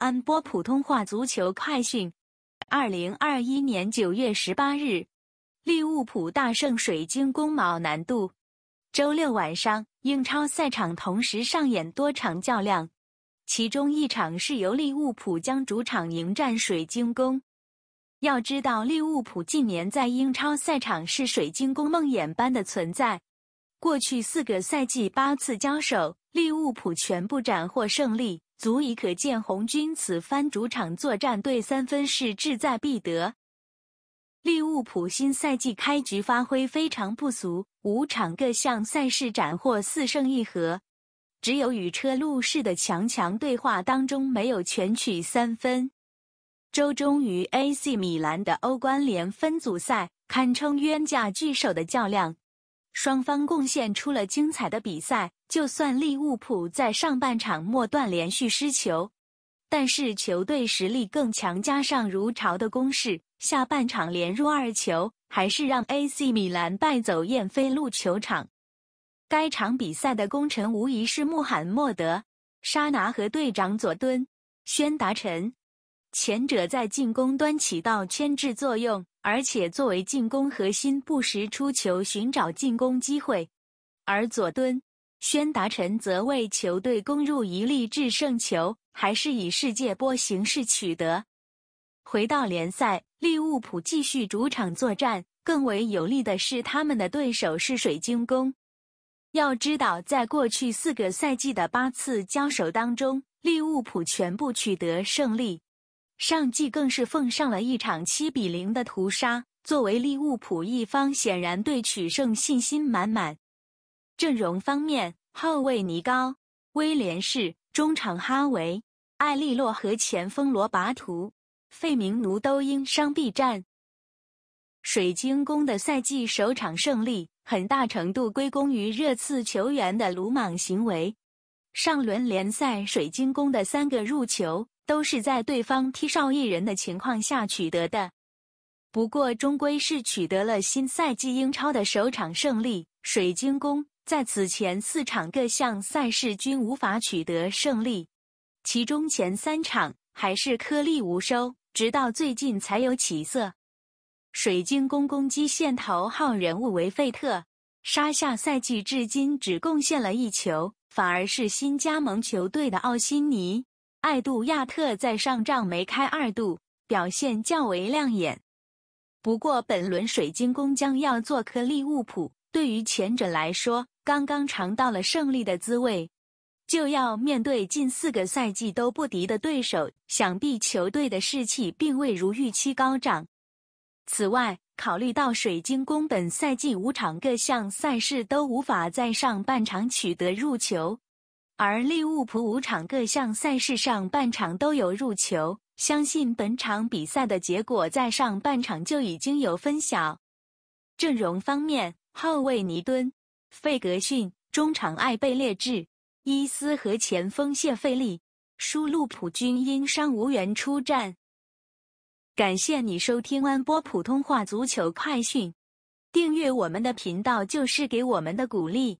安播普通话足球快讯，二零二一年九月十八日，利物浦大胜水晶宫，卯南度。周六晚上，英超赛场同时上演多场较量，其中一场是由利物浦将主场迎战水晶宫。要知道，利物浦近年在英超赛场是水晶宫梦魇般的存在，过去四个赛季八次交手，利物浦全部斩获胜利。足以可见，红军此番主场作战对三分是志在必得。利物浦新赛季开局发挥非常不俗，五场各项赛事斩获四胜一和，只有与车路士的强强对话当中没有全取三分。周中与 AC 米兰的欧冠联分组赛，堪称冤家聚首的较量。双方贡献出了精彩的比赛。就算利物浦在上半场末段连续失球，但是球队实力更强，加上如潮的攻势，下半场连入二球，还是让 AC 米兰败走燕飞路球场。该场比赛的功臣无疑是穆罕默德·沙拿和队长佐敦·宣达臣。前者在进攻端起到牵制作用，而且作为进攻核心，不时出球寻找进攻机会；而左敦、宣达臣则为球队攻入一粒制胜球，还是以世界波形式取得。回到联赛，利物浦继续主场作战，更为有利的是他们的对手是水晶宫。要知道，在过去四个赛季的八次交手当中，利物浦全部取得胜利。上季更是奉上了一场七比零的屠杀。作为利物浦一方，显然对取胜信心满满。阵容方面，后卫尼高、威廉士、中场哈维、艾利洛和前锋罗拔图、费明奴都因伤避战。水晶宫的赛季首场胜利，很大程度归功于热刺球员的鲁莽行为。上轮联赛，水晶宫的三个入球。都是在对方踢少一人的情况下取得的，不过终归是取得了新赛季英超的首场胜利。水晶宫在此前四场各项赛事均无法取得胜利，其中前三场还是颗粒无收，直到最近才有起色。水晶宫攻击线头号人物为费特，沙下赛季至今只贡献了一球，反而是新加盟球队的奥辛尼。艾杜亚特在上仗梅开二度，表现较为亮眼。不过本轮水晶宫将要做颗利物浦，对于前者来说，刚刚尝到了胜利的滋味，就要面对近四个赛季都不敌的对手，想必球队的士气并未如预期高涨。此外，考虑到水晶宫本赛季五场各项赛事都无法在上半场取得入球。而利物浦五场各项赛事上半场都有入球，相信本场比赛的结果在上半场就已经有分晓。阵容方面，后卫尼敦、费格逊、中场艾贝列治、伊斯和前锋谢费利、舒路普均因伤无缘出战。感谢你收听安波普通话足球快讯，订阅我们的频道就是给我们的鼓励。